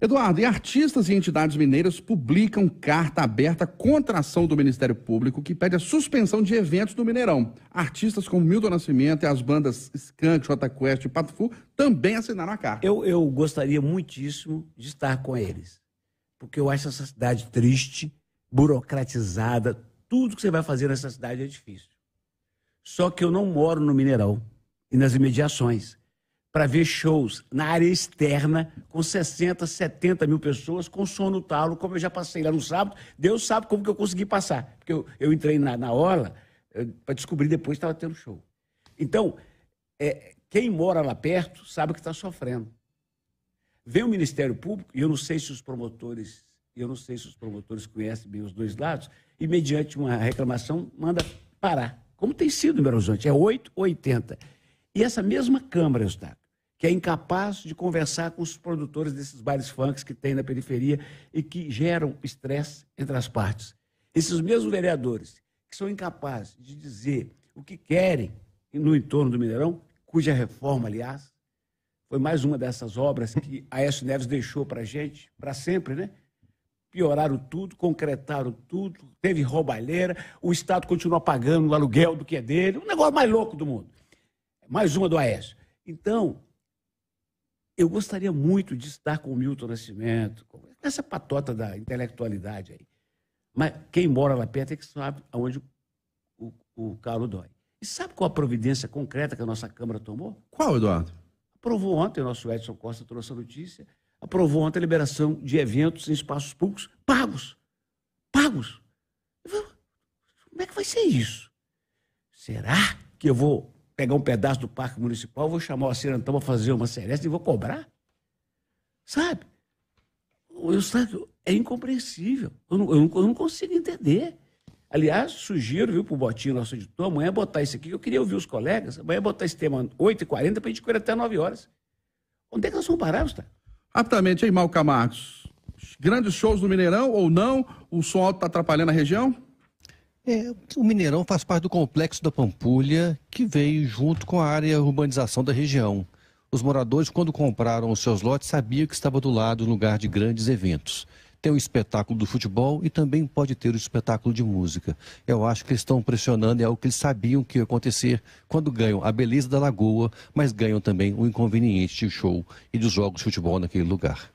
Eduardo, e artistas e entidades mineiras publicam carta aberta contra a ação do Ministério Público que pede a suspensão de eventos do Mineirão. Artistas como Milton Nascimento e as bandas Skank, Jota Quest e Pato Fu também assinaram a carta. Eu, eu gostaria muitíssimo de estar com eles, porque eu acho essa cidade triste, burocratizada, tudo que você vai fazer nessa cidade é difícil. Só que eu não moro no Mineirão e nas imediações para ver shows na área externa, com 60, 70 mil pessoas, com som no talo, como eu já passei lá no sábado. Deus sabe como que eu consegui passar. Porque eu, eu entrei na, na orla eh, para descobrir depois que estava tendo show. Então, é, quem mora lá perto sabe que está sofrendo. Vem o Ministério Público, e eu não sei se os promotores, eu não sei se os promotores conhecem bem os dois lados, e mediante uma reclamação manda parar. Como tem sido em Belo Horizonte, é 8 ou 80. E essa mesma Câmara, está que é incapaz de conversar com os produtores desses bares funk que tem na periferia e que geram estresse entre as partes. Esses mesmos vereadores que são incapazes de dizer o que querem no entorno do Mineirão, cuja reforma, aliás, foi mais uma dessas obras que a Aécio Neves deixou para a gente, para sempre, né? Pioraram tudo, concretaram tudo, teve roubalheira, o Estado continua pagando o aluguel do que é dele, o negócio mais louco do mundo. Mais uma do Aécio. Então, eu gostaria muito de estar com o Milton Nascimento, com essa patota da intelectualidade aí. Mas quem mora lá perto é que sabe aonde o, o calo dói. E sabe qual a providência concreta que a nossa Câmara tomou? Qual, Eduardo? Aprovou ontem, o nosso Edson Costa trouxe a notícia, aprovou ontem a liberação de eventos em espaços públicos pagos. Pagos. Como é que vai ser isso? Será que eu vou pegar um pedaço do parque municipal, vou chamar o acerantão para fazer uma seresta e vou cobrar. Sabe? O Eustáquio é incompreensível. Eu não, eu, não, eu não, consigo entender. Aliás, sugiro, viu, para o Botinho, nosso editor, amanhã botar isso aqui. Eu queria ouvir os colegas. Amanhã botar esse tema 8h40 para a gente correr até 9 horas. Onde é que nós vamos parar, está Rapidamente, aí, Malca Marcos? Grandes shows no Mineirão ou não? O som alto está atrapalhando a região? É, o Mineirão faz parte do complexo da Pampulha, que veio junto com a área urbanização da região. Os moradores, quando compraram os seus lotes, sabiam que estava do lado um lugar de grandes eventos. Tem o espetáculo do futebol e também pode ter o espetáculo de música. Eu acho que eles estão pressionando, é algo que eles sabiam que ia acontecer quando ganham a beleza da lagoa, mas ganham também o inconveniente do show e dos jogos de futebol naquele lugar.